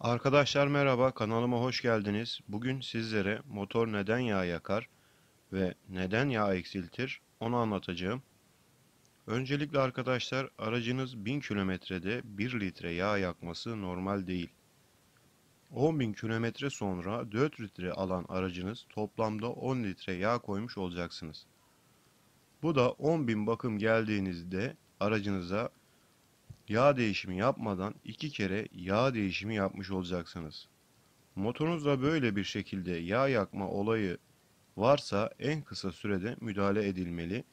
Arkadaşlar merhaba kanalıma hoş geldiniz. Bugün sizlere motor neden yağ yakar ve neden yağ eksiltir onu anlatacağım. Öncelikle arkadaşlar aracınız 1000 kilometrede 1 litre yağ yakması normal değil. 10.000 kilometre sonra 4 litre alan aracınız toplamda 10 litre yağ koymuş olacaksınız. Bu da 10.000 bakım geldiğinizde aracınıza yağ değişimi yapmadan iki kere yağ değişimi yapmış olacaksınız. Motorunuzda böyle bir şekilde yağ yakma olayı varsa en kısa sürede müdahale edilmeli.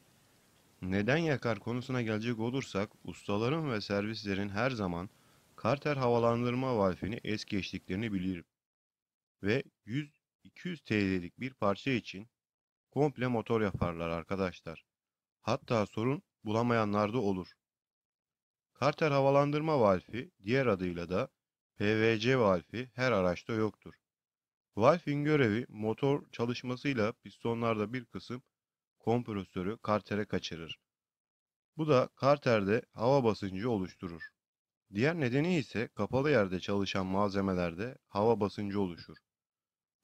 Neden yakar konusuna gelecek olursak ustaların ve servislerin her zaman karter havalandırma valfini es geçtiklerini bilirim. Ve 100-200 TL'lik bir parça için komple motor yaparlar arkadaşlar. Hatta sorun bulamayanlarda olur. Karter havalandırma valfi, diğer adıyla da PVC valfi her araçta yoktur. Valfin görevi motor çalışmasıyla pistonlarda bir kısım kompresörü kartere kaçırır. Bu da karterde hava basıncı oluşturur. Diğer nedeni ise kapalı yerde çalışan malzemelerde hava basıncı oluşur.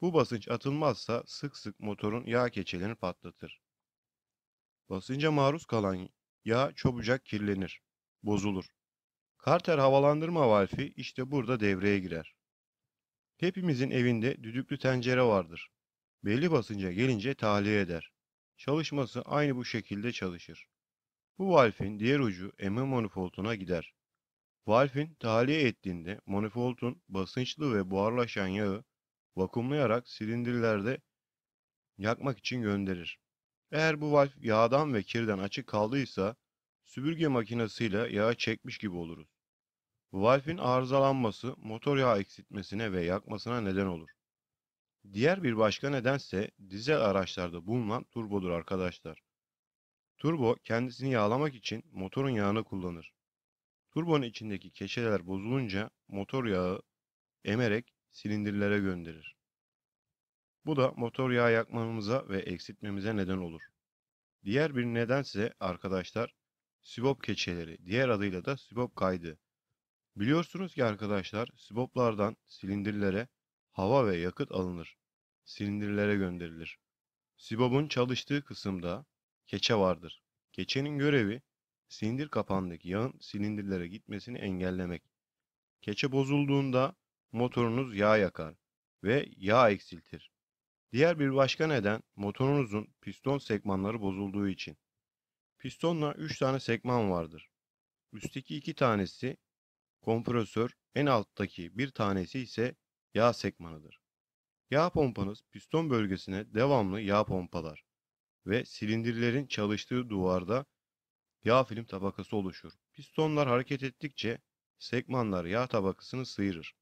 Bu basınç atılmazsa sık sık motorun yağ keçelerini patlatır. Basınca maruz kalan yağ çabucak kirlenir bozulur. Carter havalandırma valfi işte burada devreye girer. Hepimizin evinde düdüklü tencere vardır. Belli basınca gelince tahliye eder. Çalışması aynı bu şekilde çalışır. Bu valfin diğer ucu emme manifolduna gider. Valfin tahliye ettiğinde manifoldun basınçlı ve buharlaşan yağı vakumlayarak silindirlerde yakmak için gönderir. Eğer bu valf yağdan ve kirden açık kaldıysa süpürge makinesiyle yağı çekmiş gibi oluruz. Valfin arızalanması motor yağı eksitmesine ve yakmasına neden olur. Diğer bir başka nedense dizel araçlarda bulunan turbodur arkadaşlar. Turbo kendisini yağlamak için motorun yağını kullanır. Turbonun içindeki keşeler bozulunca motor yağı emerek silindirlere gönderir. Bu da motor yağı yakmamıza ve eksiltmemize neden olur. Diğer bir nedense arkadaşlar SIBOP keçeleri, diğer adıyla da SIBOP kaydı. Biliyorsunuz ki arkadaşlar SIBOP'lardan silindirlere hava ve yakıt alınır. Silindirlere gönderilir. SIBOP'un çalıştığı kısımda keçe vardır. Keçenin görevi silindir kapağındaki yağın silindirlere gitmesini engellemek. Keçe bozulduğunda motorunuz yağ yakar ve yağ eksiltir. Diğer bir başka neden motorunuzun piston sekmanları bozulduğu için. Pistonla 3 tane sekman vardır. Üstteki 2 tanesi kompresör, en alttaki bir tanesi ise yağ sekmanıdır. Yağ pompanız piston bölgesine devamlı yağ pompalar ve silindirlerin çalıştığı duvarda yağ film tabakası oluşur. Pistonlar hareket ettikçe sekmanlar yağ tabakasını sıyırır.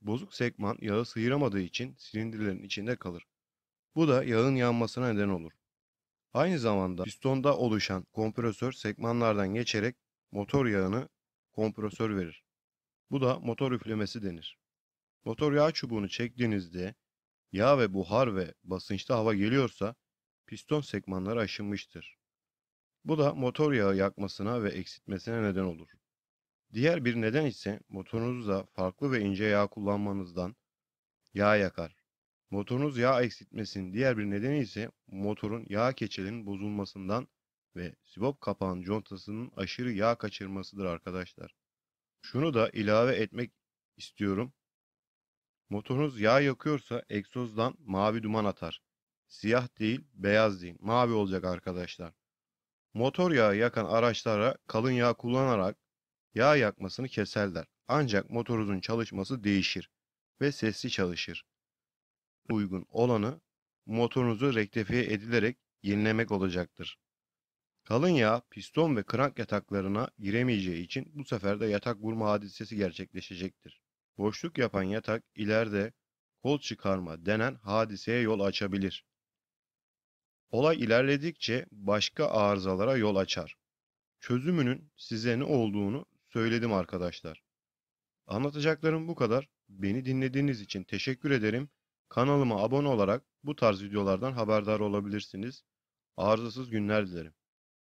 Bozuk sekman yağı sıyıramadığı için silindirlerin içinde kalır. Bu da yağın yanmasına neden olur. Aynı zamanda pistonda oluşan kompresör sekmanlardan geçerek motor yağını kompresör verir. Bu da motor üflemesi denir. Motor yağ çubuğunu çektiğinizde yağ ve buhar ve basınçta hava geliyorsa piston sekmanları aşınmıştır. Bu da motor yağı yakmasına ve eksitmesine neden olur. Diğer bir neden ise motorunuzda farklı ve ince yağ kullanmanızdan yağ yakar. Motorunuz yağ eksiltmesinin diğer bir nedeni ise motorun yağ keçelinin bozulmasından ve sibop kapağın contasının aşırı yağ kaçırmasıdır arkadaşlar. Şunu da ilave etmek istiyorum. Motorunuz yağ yakıyorsa egzozdan mavi duman atar. Siyah değil, beyaz değil, mavi olacak arkadaşlar. Motor yağı yakan araçlara kalın yağ kullanarak yağ yakmasını keserler. Ancak motorunuzun çalışması değişir ve sesli çalışır uygun olanı motorunuzu rektifiye edilerek yenilemek olacaktır. Kalın yağ piston ve krank yataklarına giremeyeceği için bu sefer de yatak vurma hadisesi gerçekleşecektir. Boşluk yapan yatak ileride kol çıkarma denen hadiseye yol açabilir. Olay ilerledikçe başka arızalara yol açar. Çözümünün size ne olduğunu söyledim arkadaşlar. Anlatacaklarım bu kadar. Beni dinlediğiniz için teşekkür ederim. Kanalıma abone olarak bu tarz videolardan haberdar olabilirsiniz. Arızasız günler dilerim.